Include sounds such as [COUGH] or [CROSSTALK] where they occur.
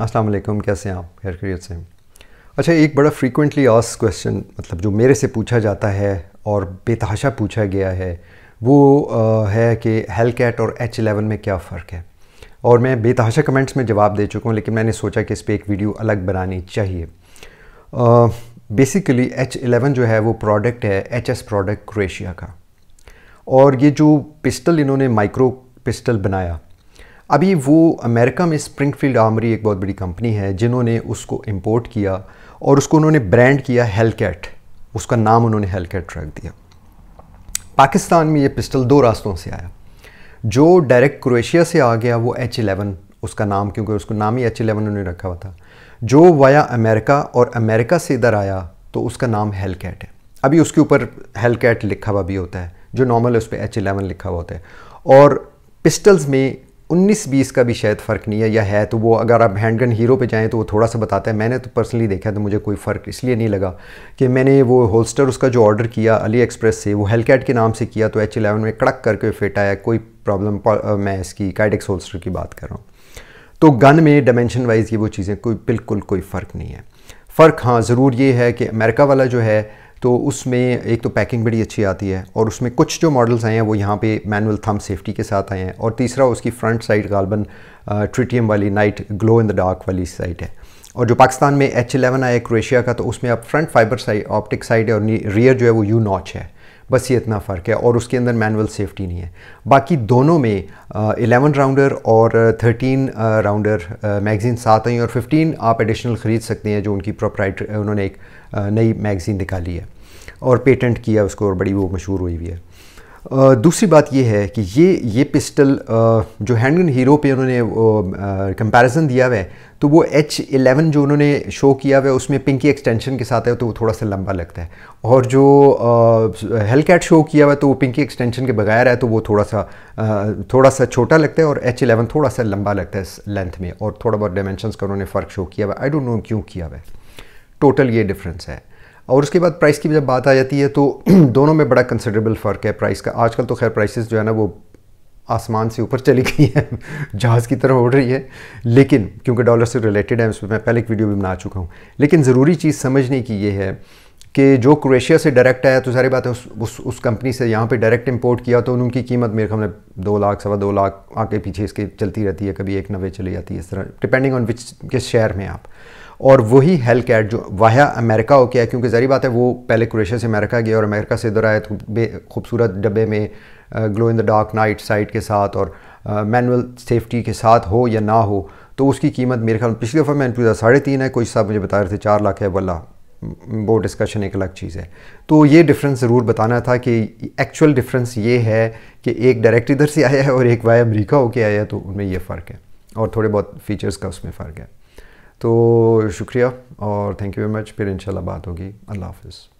अस्सलाम वालेकुम कैसे हैं आप खैर खरीत से अच्छा एक बड़ा फ्रीक्वेंटली आस क्वेश्चन मतलब जो मेरे से पूछा जाता है और बेतहाशा पूछा गया है वो आ, है कि हेल कैट और एच एलेवन में क्या फ़र्क है और मैं बेतहाशा कमेंट्स में जवाब दे चुका हूँ लेकिन मैंने सोचा कि इस पर एक वीडियो अलग बनानी चाहिए बेसिकली एच एलेवन जो है वो प्रोडक्ट है एच एस प्रोडक्ट क्रोएशिया का और ये जो पिस्टल इन्होंने माइक्रो पिस्टल बनाया अभी वो अमेरिका में स्प्रिंगफील्ड आमरी एक बहुत बड़ी कंपनी है जिन्होंने उसको इम्पोर्ट किया और उसको उन्होंने ब्रांड किया हेलकेट उसका नाम उन्होंने हेलकेट रख दिया पाकिस्तान में ये पिस्टल दो रास्तों से आया जो डायरेक्ट क्रोएशिया से आ गया वो एच एलेवन उसका नाम क्योंकि उसको नाम ही एच एलेवन उन्होंने रखा हुआ था जो वाया अमेरिका और अमेरिका से इधर आया तो उसका नाम हेलकेट है अभी उसके ऊपर हेलकेट लिखा हुआ भी होता है जो नॉर्मल है उस पर एच एलेवन लिखा हुआ होता है और पिस्टल्स में उन्नीस बीस का भी शायद फ़र्क नहीं है या है तो वो अगर आप हैंडगन हीरो पे जाएँ तो वो थोड़ा सा बताता है मैंने तो पर्सनली देखा तो मुझे कोई फ़र्क इसलिए नहीं लगा कि मैंने वो होल्स्टर उसका जो ऑर्डर किया अली एक्सप्रेस से वो हेलकैट के नाम से किया तो एच एलेवन में कड़क करके फिट आया कोई प्रॉब्लम मैं इसकी काइडेक्स होल्स्टर की बात कर रहा हूँ तो गन में डायमेंशन वाइज ये वो चीज़ें कोई बिल्कुल कोई फ़र्क नहीं है फ़र्क हाँ ज़रूर ये है कि अमेरिका वाला जो है तो उसमें एक तो पैकिंग बड़ी अच्छी आती है और उसमें कुछ जो मॉडल्स आए हैं वो यहाँ पे मैनुअल थम सेफ्टी के साथ आए हैं और तीसरा उसकी फ्रंट साइड गालबन ट्रिटियम वाली night glow in the dark वाली साइड है और जो पाकिस्तान में एच एलेवन आया क्रोएशिया का तो उसमें अब front fibre side optic side है और रियर जो है वो यू नॉच है बस ये इतना फ़र्क है और उसके अंदर मैनुअल सेफ्टी नहीं है बाकी दोनों में एलेवन राउंडर और थर्टीन राउंडर मैगज़ीन साथ आई और फिफ्टीन आप एडिशनल ख़रीद सकते हैं जो उनकी प्रोपराइटर उन्होंने एक नई मैगज़ीन निकाली है और पेटेंट किया उसको और बड़ी वो मशहूर हुई हुई है दूसरी बात यह है कि ये ये पिस्टल जो हैंडगन हीरो पे उन्होंने कंपैरिजन दिया हुआ है तो वो एच एलेवन जो उन्होंने शो किया हुआ है उसमें पिंकी एक्सटेंशन के साथ है तो वो थोड़ा सा लंबा लगता है और जो हेल कैट शो किया हुआ है तो वो पिंकी एक्सटेंशन के बगैर है तो वो थोड़ा सा आ, थोड़ा सा छोटा लगता है और एच एलेवन थोड़ा सा लंबा लगता है इस लेंथ में और थोड़ा बहुत डायमेंशनस का उन्होंने फ़र्क शो किया हुआ आई डोंट नो क्यों किया हुआ है टोटल ये डिफरेंस है और उसके बाद प्राइस की जब बात आ जाती है तो [CLEARS THROAT] दोनों में बड़ा कंसिडरेबल फ़र्क है प्राइस का आजकल तो खैर प्राइसेस जो है ना वो आसमान से ऊपर चली गई है [LAUGHS] जहाज़ की तरह उड़ रही है लेकिन क्योंकि डॉलर से रिलेटेड है उस पर मैं पहले एक वीडियो भी बना चुका हूँ लेकिन ज़रूरी चीज़ समझने की ये है कि जो क्रोएशिया से डायरेक्ट आया तो सारी बात है उस उस, उस कंपनी से यहाँ पे डायरेक्ट इंपोर्ट किया तो उनकी कीमत मेरे ख्याल में दो लाख सवा दो लाख आगे पीछे इसके चलती रहती है कभी एक नब्बे चली जाती है इस तरह डिपेंडिंग ऑन विच किस शहर में आप और वही हेल्थ केयर जो वाया अमेरिका हो गया क्योंकि जारी बात है वो पहले क्रोएशिया से अमेरिका गया और अमेरिका से इधर आए तो खूबसूरत डब्बे में glow in the dark night sight के साथ और मैनुअल सेफ्टी के साथ हो या ना हो तो उसकी कीमत मेरे ख्याल में दफ़ा मैंने पूछा साढ़े तीन है कोई साहब मुझे बता रहे थे चार लाख है वल्ला वो डिस्कशन एक अलग चीज़ है तो ये डिफरेंस ज़रूर बताना था कि एक्चुअल डिफरेंस ये है कि एक डायरेक्ट इधर से आया है और एक वाई अमेरिका होके आया है तो उनमें ये फ़र्क है और थोड़े बहुत फीचर्स का उसमें फ़र्क है तो शुक्रिया और थैंक यू वेरी मच फिर इंशाल्लाह बात होगी अल्लाह हाफिज़